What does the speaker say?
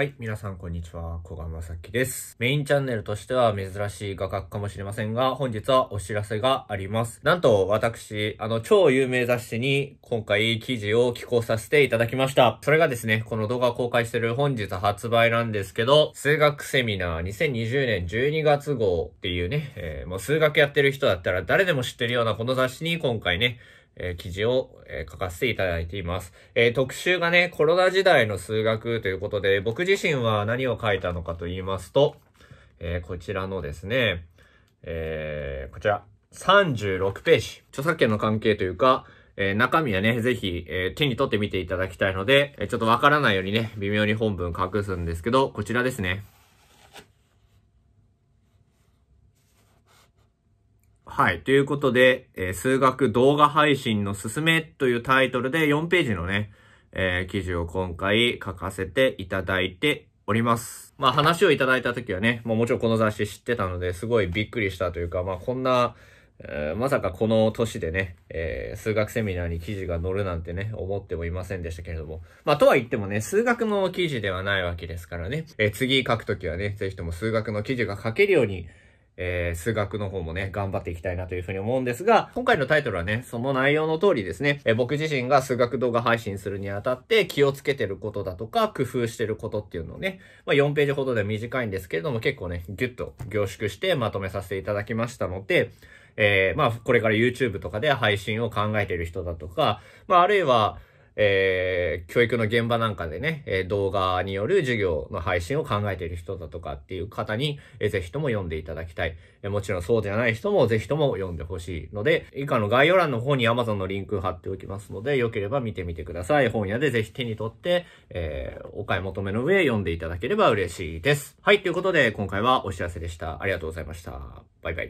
はい、皆さんこんにちは、小賀正樹です。メインチャンネルとしては珍しい画角かもしれませんが、本日はお知らせがあります。なんと、私、あの、超有名雑誌に今回記事を寄稿させていただきました。それがですね、この動画公開してる本日発売なんですけど、数学セミナー2020年12月号っていうね、えー、もう数学やってる人だったら誰でも知ってるようなこの雑誌に今回ね、え記事を、え書かせていただいています。え特集がね、コロナ時代の数学ということで、僕自身は何を書いたのかと言いますと、えこちらのですね、えこちら、36ページ。著作権の関係というか、えー、中身はね、ぜひ、えー、手に取ってみていただきたいので、えー、ちょっとわからないようにね、微妙に本文隠すんですけど、こちらですね。はい。ということで、えー、数学動画配信のすすめというタイトルで4ページのね、えー、記事を今回書かせていただいております。まあ話をいただいた時はね、もうもちろんこの雑誌知ってたのですごいびっくりしたというか、まあこんな、えー、まさかこの年でね、えー、数学セミナーに記事が載るなんてね、思ってもいませんでしたけれども。まあ、とは言ってもね、数学の記事ではないわけですからね。えー、次書くときはね、ぜひとも数学の記事が書けるように、えー、数学の方もね、頑張っていきたいなというふうに思うんですが、今回のタイトルはね、その内容の通りですね、えー、僕自身が数学動画配信するにあたって気をつけてることだとか、工夫してることっていうのをね、まあ、4ページほどで短いんですけれども、結構ね、ギュッと凝縮してまとめさせていただきましたので、えー、まあ、これから YouTube とかで配信を考えてる人だとか、まあ、あるいは、えー、教育の現場なんかでね、え動画による授業の配信を考えている人だとかっていう方に、えー、ぜひとも読んでいただきたい、えもちろんそうじゃない人もぜひとも読んでほしいので、以下の概要欄の方に Amazon のリンク貼っておきますので、よければ見てみてください。本屋でぜひ手に取って、えー、お買い求めの上読んでいただければ嬉しいです。はい、ということで今回はお知らせでした。ありがとうございました。バイバイ。